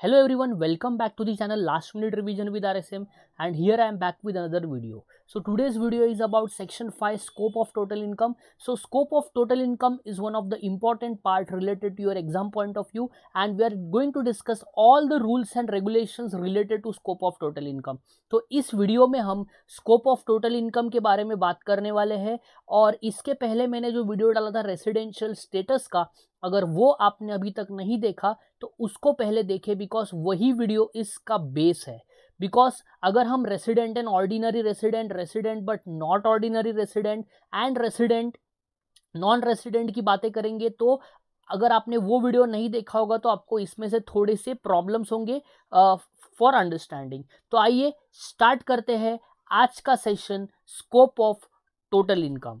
hello everyone welcome back to the channel last minute revision with rsm and here i am back with another video so today's video is about section 5 scope of total income so scope of total income is one of the important part related to your exam point of view and we are going to discuss all the rules and regulations related to scope of total income तो इस video में हम scope of total income के बारे में बात करने वाले हैं और इसके पहले मैंने जो वीडियो डाला था रेसिडेंशियल स्टेटस का अगर वो आपने अभी तक नहीं देखा तो उसको पहले देखें बिकॉज वही वीडियो इसका बेस है बिकॉज अगर हम resident and ordinary resident resident but not ordinary resident and resident non resident की बातें करेंगे तो अगर आपने वो वीडियो नहीं देखा होगा तो आपको इसमें से थोड़े से प्रॉब्लम्स होंगे फॉर uh, अंडरस्टैंडिंग तो आइए स्टार्ट करते हैं आज का session scope of total income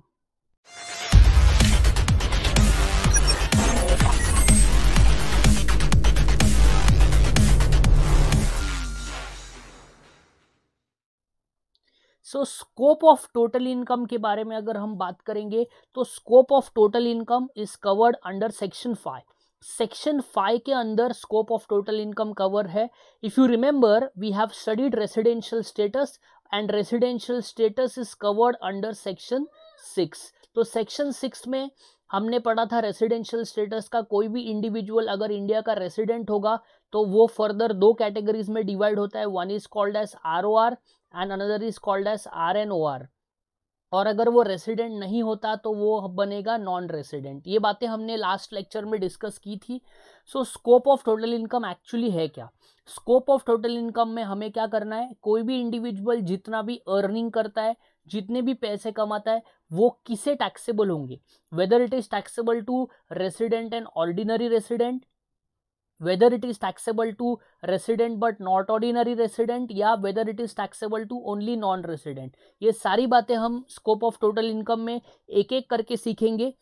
so scope of total income के बारे में अगर हम बात करेंगे तो scope of total income is covered under section five section five के अंदर scope of total income cover है if you remember we have studied residential status and residential status is covered under section six तो section six में हमने पढ़ा था residential status का कोई भी इंडिविजुअल अगर इंडिया का रेसिडेंट होगा तो वो फर्दर दो कैटेगरीज में डिवाइड होता है one is called as R O R and another is called as R N O R और अगर वो रेसिडेंट नहीं होता तो वो बनेगा नॉन रेसिडेंट ये बातें हमने लास्ट लेक्चर में डिस्कस की थी so scope of total income actually है क्या स्कोप ऑफ टोटल इनकम में हमें क्या करना है कोई भी इंडिविजुअल जितना भी अर्निंग करता है जितने भी पैसे कमाता है वो किसे टैक्सेबल होंगे whether it is taxable to resident and ordinary resident whether it is taxable to resident but not ordinary resident या whether it is taxable to only non resident ये सारी बातें हम स्कोप ऑफ टोटल इनकम में एक एक करके सीखेंगे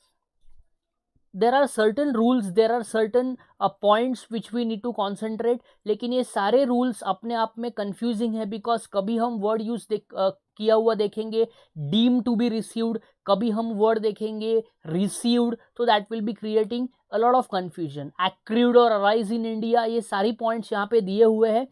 there are certain rules there are certain points which we need to concentrate लेकिन ये सारे रूल्स अपने आप में कन्फ्यूजिंग है बिकॉज कभी हम वर्ड यूज uh, किया हुआ देखेंगे डीम टू बी रिसीव्ड कभी हम वर्ड देखेंगे रिसीव्ड तो that will be creating a lot of confusion accrued or arise in India ये सारी पॉइंट्स यहाँ पे दिए हुए हैं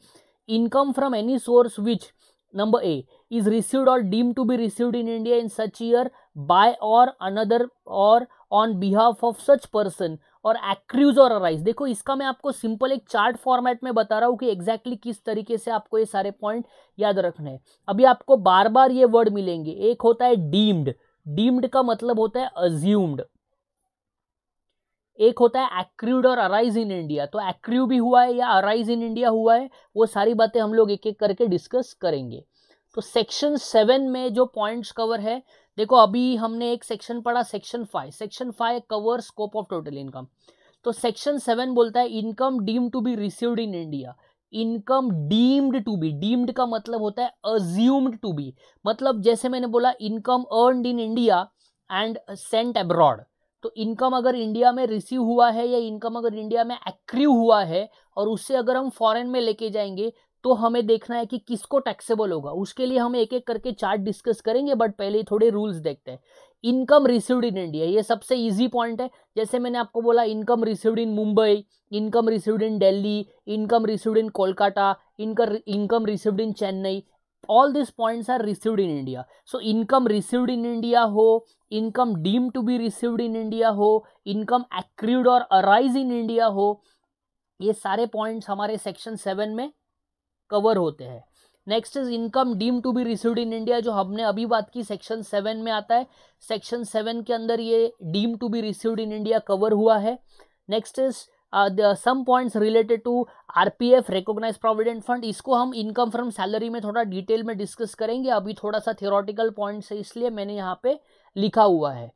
income from any source which number A is received or deem to be received in India in such year by or another or on behalf of such person or accrues or arise देखो इसका मैं आपको simple एक chart format में बता रहा हूँ कि एग्जैक्टली exactly किस तरीके से आपको ये सारे पॉइंट याद रखने हैं अभी आपको बार बार ये वर्ड मिलेंगे एक होता है डीम्ड डीम्ड का मतलब होता है अज्यूम्ड एक होता है accrued or arise in India तो एक्रू भी हुआ है या अराइज इन इंडिया हुआ है वो सारी बातें हम लोग एक एक करके डिस्कस करेंगे तो सेक्शन सेवन में जो पॉइंट्स कवर है देखो अभी हमने एक सेक्शन पढ़ा section five section five cover scope of total income तो सेक्शन सेवन बोलता है income deem to be received in India income deemed to be deemed का मतलब होता है अज्यूम्ड टू बी मतलब जैसे मैंने बोला income earned in India and sent abroad तो इनकम अगर इंडिया में रिसीव हुआ है या इनकम अगर इंडिया में एक्रीव हुआ है और उससे अगर हम फॉरेन में लेके जाएंगे तो हमें देखना है कि किसको टैक्सेबल होगा उसके लिए हम एक एक करके चार्ट डिस्कस करेंगे बट पहले थोड़े रूल्स देखते हैं इनकम रिसीव्ड इन इंडिया ये सबसे इजी पॉइंट है जैसे मैंने आपको बोला income received in Mumbai income received in Delhi income received in Kolkata income income received in Chennai all this points are received in India so income received in India हो income deem to be received in India हो income accrued or arise in India हो ये सारे points हमारे section seven में cover होते हैं next is income deem to be received in India जो हमने अभी बात की सेक्शन सेवन में आता है सेक्शन सेवन के अंदर ये deem to be received in India cover हुआ है next is some points related to RPF recognise provident fund इसको हम इनकम फ्रॉम सैलरी में थोड़ा डिटेल में डिस्कस करेंगे अभी थोड़ा सा थियोरटिकल पॉइंट्स है इसलिए मैंने यहाँ पे लिखा हुआ है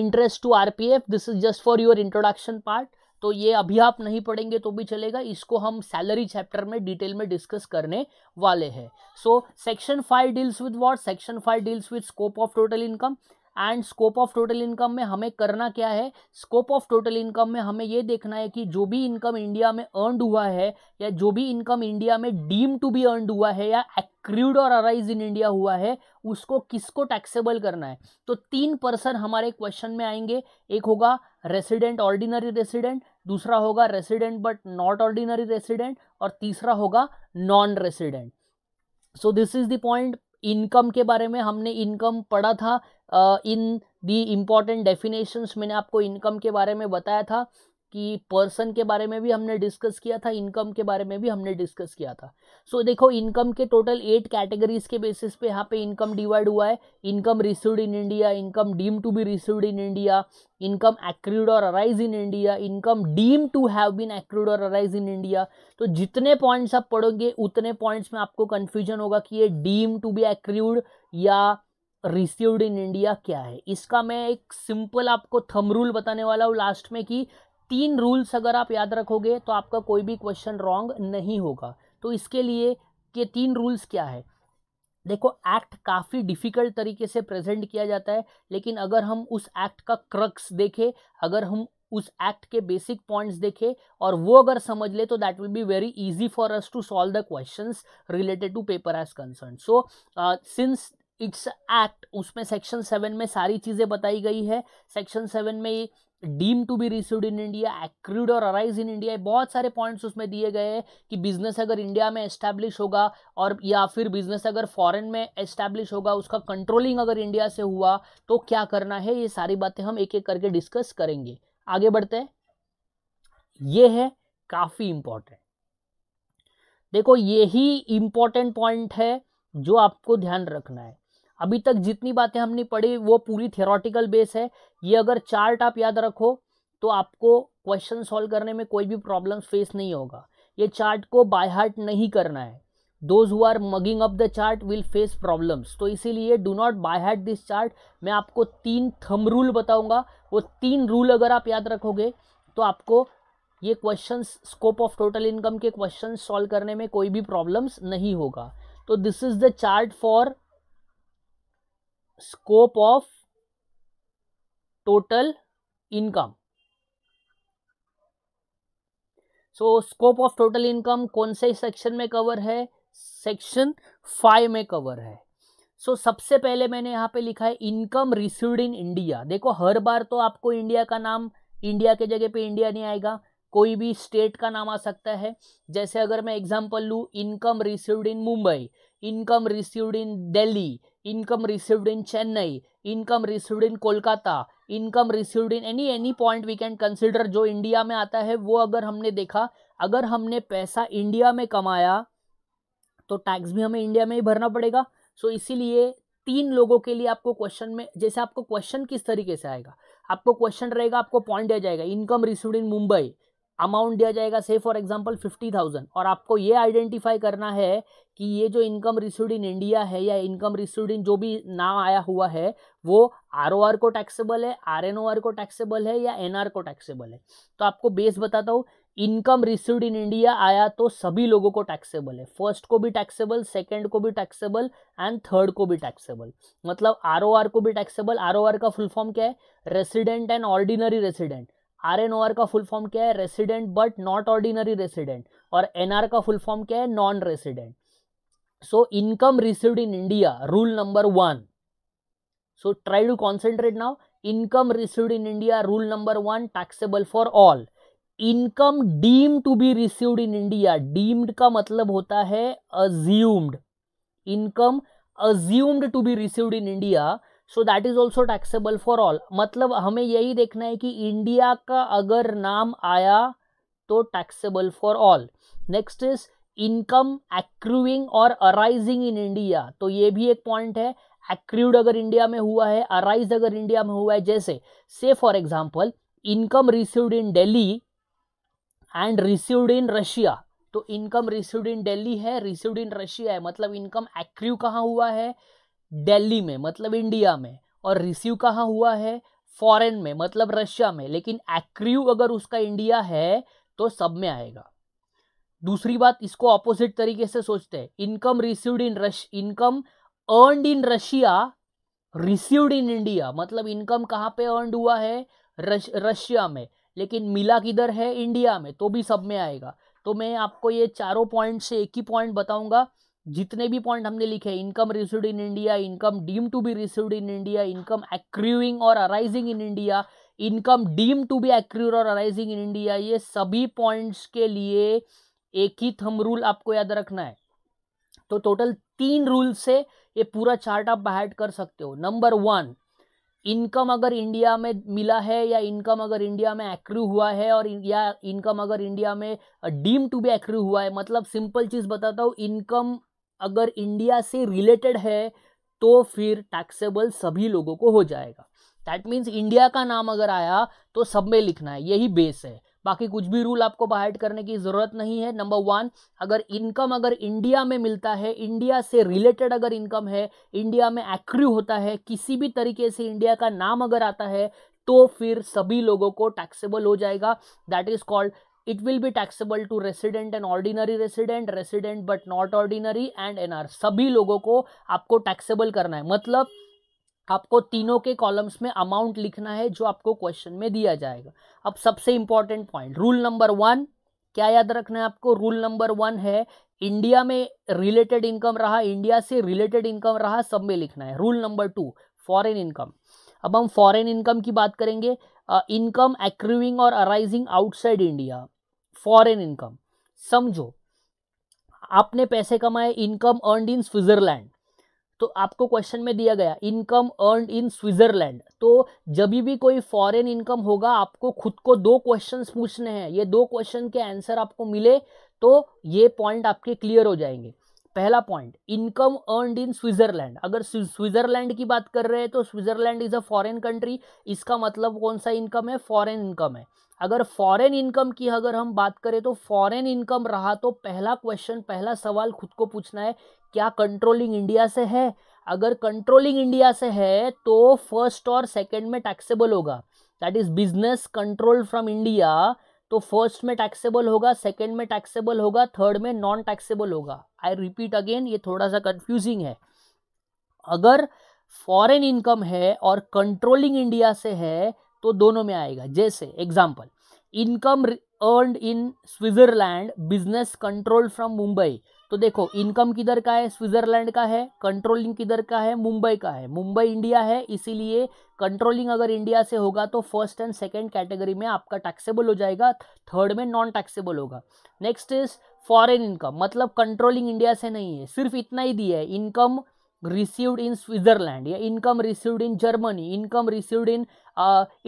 interest to R P F this is just for your introduction part तो ये अभी आप नहीं पढ़ेंगे तो भी चलेगा इसको हम सैलरी चैप्टर में डिटेल में डिस्कस करने वाले हैं so section five deals with what section five deals with scope of total income and scope of total income में हमें करना क्या है स्कोप ऑफ टोटल इनकम में हमें ये देखना है कि जो भी इनकम इंडिया में अर्नड हुआ है या जो भी इनकम इंडिया में डीम टू बी अर्नड हुआ है या accrued or arise in India हुआ है उसको किसको टैक्सेबल करना है तो तीन पर्सन हमारे क्वेश्चन में आएंगे एक होगा रेसिडेंट ऑर्डिनरी रेसिडेंट दूसरा होगा resident but not ordinary resident और तीसरा होगा non resident so this is the point income के बारे में हमने इनकम पढ़ा था इन दी इम्पॉर्टेंट डेफिनेशंस मैंने आपको इनकम के बारे में बताया था कि पर्सन के बारे में भी हमने डिस्कस किया था इनकम के बारे में भी हमने डिस्कस किया था सो so, देखो इनकम के टोटल एट कैटेगरीज के बेसिस पे यहाँ पे इनकम डिवाइड हुआ है income received in India income deem to be received in India income accrued or arise in India income deem to have been accrued or arise in India तो जितने points आप पढ़ोगे उतने पॉइंट्स में आपको confusion होगा कि ये डीम टू बी एक्रूड या रिसीव्ड इन इंडिया क्या है इसका मैं एक सिंपल आपको थम रूल बताने वाला हूँ लास्ट में कि तीन रूल्स अगर आप याद रखोगे तो आपका कोई भी क्वेश्चन रॉन्ग नहीं होगा तो इसके लिए के तीन रूल्स क्या है देखो एक्ट काफ़ी डिफ़िकल्ट तरीके से प्रेजेंट किया जाता है लेकिन अगर हम उस एक्ट का क्रक्स देखें अगर हम उस एक्ट के बेसिक पॉइंट्स देखें और वो अगर समझ ले तो that will be very easy for us to solve the questions related to paper as concern so since it's act उसमें सेक्शन सेवन में सारी चीज़ें बताई गई है सेक्शन सेवन में deem to be received in India accrued or arise in India बहुत सारे पॉइंट्स उसमें दिए गए हैं कि बिजनेस अगर इंडिया में एस्टैब्लिश होगा और या फिर बिजनेस अगर फॉरेन में एस्टैब्लिश होगा उसका कंट्रोलिंग अगर इंडिया से हुआ तो क्या करना है ये सारी बातें हम एक एक करके डिस्कस करेंगे आगे बढ़ते हैं ये है काफ़ी इम्पॉर्टेंट देखो यही इम्पॉर्टेंट पॉइंट है जो आपको ध्यान रखना है अभी तक जितनी बातें हमने पढ़ी वो पूरी थियोरटिकल बेस है ये अगर चार्ट आप याद रखो तो आपको क्वेश्चन सॉल्व करने में कोई भी प्रॉब्लम फेस नहीं होगा ये चार्ट को बाय हार्ट नहीं करना है those who are mugging up the chart will face problems तो इसीलिए do not by heart this chart मैं आपको तीन थम रूल बताऊंगा वो तीन रूल अगर आप याद रखोगे तो आपको ये question scope of total income के क्वेश्चन सॉल्व करने में कोई भी प्रॉब्लम्स नहीं होगा तो this is the chart for scope of total income so scope of total income कौन से सेक्शन में कवर है सेक्शन फाइव में कवर है सो so, सबसे पहले मैंने यहाँ पे लिखा है इनकम रिसीव्ड इन इंडिया देखो हर बार तो आपको इंडिया का नाम इंडिया के जगह पे इंडिया नहीं आएगा कोई भी स्टेट का नाम आ सकता है जैसे अगर मैं एग्जांपल लूँ income received in Mumbai income received in Delhi income received in Chennai income received in Kolkata income received in any any point we can consider जो इंडिया में आता है वो अगर हमने देखा अगर हमने पैसा इंडिया में कमाया तो टैक्स भी हमें इंडिया में ही भरना पड़ेगा सो so, इसीलिए तीन लोगों के लिए आपको क्वेश्चन में जैसे आपको क्वेश्चन किस तरीके से आएगा आपको क्वेश्चन रहेगा आपको पॉइंट दिया जाएगा income received in Mumbai amount दिया जाएगा से फॉर एग्जांपल फिफ्टी थाउजेंड और आपको ये आइडेंटिफाई करना है कि ये जो इनकम रिसीव्ड इन इंडिया है या इनकम रिसीव्ड इन जो भी नाम आया हुआ है वो आर ओ आर को टैक्सेबल है आर एन ओ आर को टैक्सेबल है या एन आर को टैक्सेबल है तो आपको बेस बताता हूँ इनकम रिसीव्ड इन इंडिया आया तो सभी लोगों को टैक्सेबल है फर्स्ट को भी टैक्सेबल सेकंड को भी टैक्सेबल एंड थर्ड को भी टैक्सेबल मतलब आर ओ आर को भी टैक्सेबल आर ओ आर का फुल फॉर्म क्या है resident and ordinary resident R का फुल फॉर्म क्या है resident but not ordinary resident और एन का फुल फॉर्म क्या है non resident so income received in India rule number one so try to concentrate now income received in India rule number one taxable for all income deem to be received in India deemed का मतलब होता है assumed income assumed to be received in India so that is also taxable for all मतलब हमें यही देखना है कि इंडिया का अगर नाम आया तो taxable for all next is income accruing और अराइजिंग इन इंडिया तो ये भी एक पॉइंट है एक्रूड अगर इंडिया में हुआ है अराइज अगर इंडिया में हुआ है जैसे से for example income received in Delhi and received in Russia तो इनकम रिसीव्ड इन डेली है रिसीव्ड इन रशिया है मतलब इनकम एक्रू कहाँ हुआ है दिल्ली में मतलब इंडिया में और रिसीव कहाँ हुआ है फॉरेन में मतलब रशिया में लेकिन एक्रीव अगर उसका इंडिया है तो सब में आएगा दूसरी बात इसको ऑपोजिट तरीके से सोचते हैं income received in rush income earned in Russia received in India मतलब इनकम कहाँ पे अर्नड हुआ है रशिया में लेकिन मिला किधर है इंडिया में तो भी सब में आएगा तो मैं आपको ये चारों पॉइंट से एक ही पॉइंट बताऊंगा जितने भी पॉइंट हमने लिखे income received in India income deem to be received in India income accruing और arising in India income deem to be accrue और अराइजिंग इन इंडिया ये सभी पॉइंट्स के लिए एक ही थम रूल आपको याद रखना है तो टोटल तीन रूल से ये पूरा चार्ट आप बाहर कर सकते हो नंबर वन इनकम अगर इंडिया में मिला है या इनकम अगर इंडिया में एक्रू हुआ है और या इनकम अगर इंडिया में डीम टू बी एक्रू हुआ है मतलब सिंपल चीज़ बताता हूँ इनकम अगर इंडिया से रिलेटेड है तो फिर टैक्सेबल सभी लोगों को हो जाएगा दैट मीन्स इंडिया का नाम अगर आया तो सब में लिखना है यही बेस है बाकी कुछ भी रूल आपको बाहर करने की ज़रूरत नहीं है नंबर वन अगर इनकम अगर इंडिया में मिलता है इंडिया से रिलेटेड अगर इनकम है इंडिया में एक्रिव होता है किसी भी तरीके से इंडिया का नाम अगर आता है तो फिर सभी लोगों को टैक्सेबल हो जाएगा that is called it will be taxable to resident and ordinary resident resident but not ordinary and nr सभी लोगों को आपको टैक्सेबल करना है मतलब आपको तीनों के कॉलम्स में अमाउंट लिखना है जो आपको क्वेश्चन में दिया जाएगा अब सबसे important point rule number one क्या याद रखना है आपको रूल नंबर वन है इंडिया में रिलेटेड इनकम रहा इंडिया से रिलेटेड इनकम रहा सब में लिखना है rule number two foreign income अब हम फॉरेन इनकम की बात करेंगे इनकम एक्रूविंग और arising outside India foreign income समझो आपने पैसे कमाए इनकम अर्नड इन स्विट्जरलैंड तो आपको क्वेश्चन में दिया गया इनकम अर्नड इन स्विट्जरलैंड तो जब भी कोई फॉरेन इनकम होगा आपको खुद को दो क्वेश्चंस पूछने हैं ये दो क्वेश्चन के आंसर आपको मिले तो ये पॉइंट आपके क्लियर हो जाएंगे पहला point income earned in Switzerland अगर स्विट्जरलैंड की बात कर रहे हैं तो Switzerland is a foreign country इसका मतलब कौन सा इनकम है फॉरेन इनकम है अगर फॉरेन इनकम की अगर हम बात करें तो फॉरेन इनकम रहा तो पहला क्वेश्चन पहला सवाल खुद को पूछना है क्या कंट्रोलिंग इंडिया से है अगर कंट्रोलिंग इंडिया से है तो फर्स्ट और सेकेंड में टैक्सेबल होगा that is business control from India तो फर्स्ट में टैक्सेबल होगा सेकेंड में टैक्सेबल होगा थर्ड में नॉन टैक्सेबल होगा आई रिपीट अगेन ये थोड़ा सा कंफ्यूजिंग है अगर फॉरेन इनकम है और कंट्रोलिंग इंडिया से है तो दोनों में आएगा जैसे example income earned in Switzerland business control from Mumbai तो देखो इनकम किधर का है स्विट्जरलैंड का है कंट्रोलिंग किधर का है मुंबई का है मुंबई इंडिया है इसीलिए कंट्रोलिंग अगर इंडिया से होगा तो फर्स्ट एंड सेकेंड कैटेगरी में आपका टैक्सेबल हो जाएगा थर्ड में नॉन टैक्सेबल होगा नेक्स्ट इज फॉरेन इनकम मतलब कंट्रोलिंग इंडिया से नहीं है सिर्फ इतना ही दिया है इनकम received in स्विट्जरलैंड या income received in Germany income received in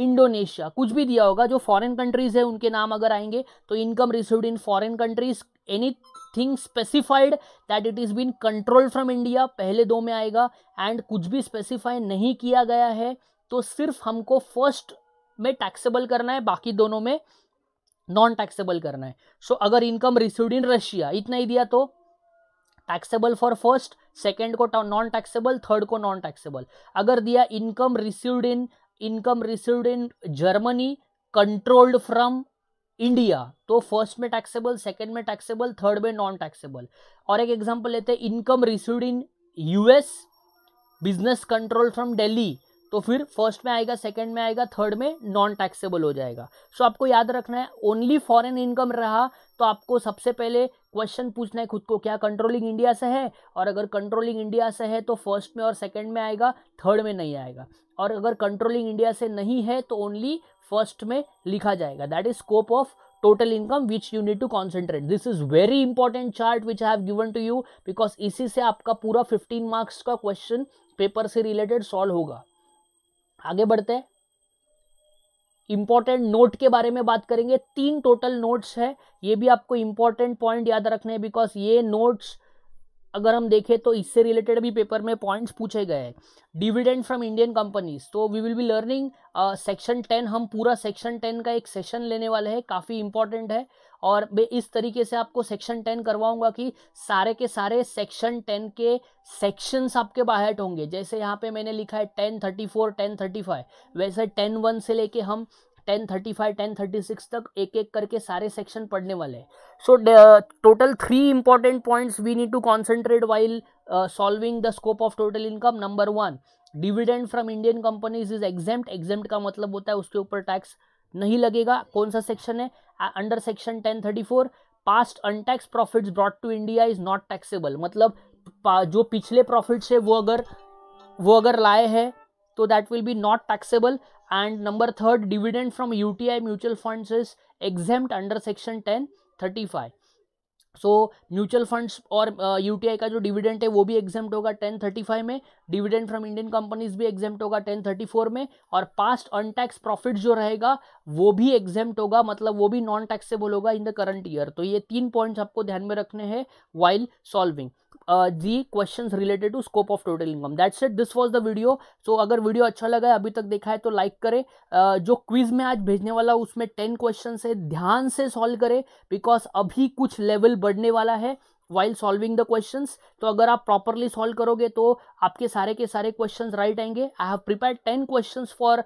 Indonesia कुछ भी दिया होगा जो फॉरेन कंट्रीज है उनके नाम अगर आएंगे तो income received in foreign countries anything specified that it is been control from India पहले दो में आएगा एंड कुछ भी स्पेसिफाई नहीं किया गया है तो सिर्फ हमको फर्स्ट में टैक्सेबल करना है बाकी दोनों में नॉन टैक्सेबल करना है सो so, अगर इनकम रिसीव्ड इन रशिया इतना ही दिया तो टैक्सेबल फॉर फर्स्ट सेकेंड को नॉन टैक्सेबल थर्ड को नॉन टैक्सेबल अगर दिया income received in income received in Germany controlled from India तो फर्स्ट में टैक्सेबल सेकेंड में टैक्सेबल थर्ड में नॉन टैक्सेबल और एक एग्जाम्पल लेते हैं income received in US business control from Delhi तो फिर फर्स्ट में आएगा सेकंड में आएगा थर्ड में नॉन टैक्सेबल हो जाएगा सो so, आपको याद रखना है ओनली फॉरेन इनकम रहा तो आपको सबसे पहले क्वेश्चन पूछना है खुद को क्या कंट्रोलिंग इंडिया से है और अगर कंट्रोलिंग इंडिया से है तो फर्स्ट में और सेकंड में आएगा थर्ड में नहीं आएगा और अगर कंट्रोलिंग इंडिया से नहीं है तो ओनली फर्स्ट में लिखा जाएगा that is scope of total income which you need to concentrate this is very important chart which have given to you because इसी से आपका पूरा 15 मार्क्स का क्वेश्चन पेपर से रिलेटेड सॉल्व होगा आगे बढ़ते हैं इंपॉर्टेंट नोट के बारे में बात करेंगे तीन टोटल नोट्स है ये भी आपको इंपॉर्टेंट पॉइंट याद रखने हैं बिकॉज ये नोट्स अगर हम देखें तो इससे रिलेटेड भी पेपर में पॉइंट्स पूछे गए हैं डिविडेंड फ्रॉम इंडियन कंपनीज तो we will be learning section ten हम पूरा सेक्शन टेन का एक सेशन लेने वाले हैं काफ़ी इंपॉर्टेंट है और इस तरीके से आपको सेक्शन टेन करवाऊंगा कि सारे के सारे सेक्शन टेन के सेक्शंस आपके बाहर होंगे जैसे यहाँ पे मैंने लिखा है ten thirty four ten thirty five वैसे टेन वन से लेके हम ten thirty five ten thirty six तक एक एक करके सारे सेक्शन पढ़ने वाले हैं so total three important points we need to concentrate while solving the scope of total income number one dividend from Indian companies is exempt exempt का मतलब होता है उसके ऊपर टैक्स नहीं लगेगा कौन सा सेक्शन है under section ten thirty four past untaxed profits brought to India is not taxable मतलब जो पिछले प्रॉफिट्स है वो अगर वो अगर लाए हैं तो that will be not taxable and number third dividend from UTI mutual funds is exempt under section ten thirty five so mutual funds और यू uh, का जो डिविडेंट है वो भी एग्जाम होगा टेन थर्टी फाइव में डिविडेंट फ्रॉम इंडियन कंपनीज भी exam होगा टेन थर्टी फोर में और पास्ट अनटैक्स प्रॉफिट जो रहेगा वो भी एग्जाम होगा मतलब वो भी नॉन टैक्सेबल होगा इन द करंट ईयर तो ये तीन पॉइंट्स आपको ध्यान में रखने हैं while solving the question related to scope of total income that set this was the video so अगर वीडियो अच्छा लगा है अभी तक देखा है तो लाइक करें uh, जो क्विज में आज भेजने वाला उसमें टेन क्वेश्चन है ध्यान से सॉल्व करें बिकॉज अभी कुछ लेवल बढ़ने वाला है वाइल सॉल्विंग द क्वेश्चंस तो अगर आप प्रॉपरली सॉल्व करोगे तो आपके सारे के सारे क्वेश्चंस राइट आएंगे I have prepare ten questions for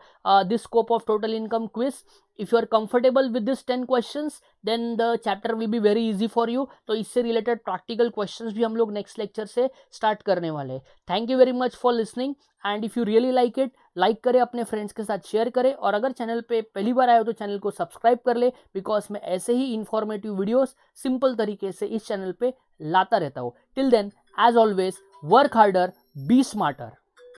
this scope of total income quiz if you are comfortable with this ten question then the chapter will be very easy for you तो इससे related practical question भी हम लोग next lecture से start करने वाले हैं thank you very much for listening and if you really like it like करें अपने फ्रेंड्स के साथ शेयर करें और अगर चैनल पे पहली बार आए हो तो चैनल को सब्सक्राइब कर ले बिकॉज मैं ऐसे ही इन्फॉर्मेटिव वीडियोस सिंपल तरीके से इस चैनल पे लाता रहता हूँ till then as always work harder be smarter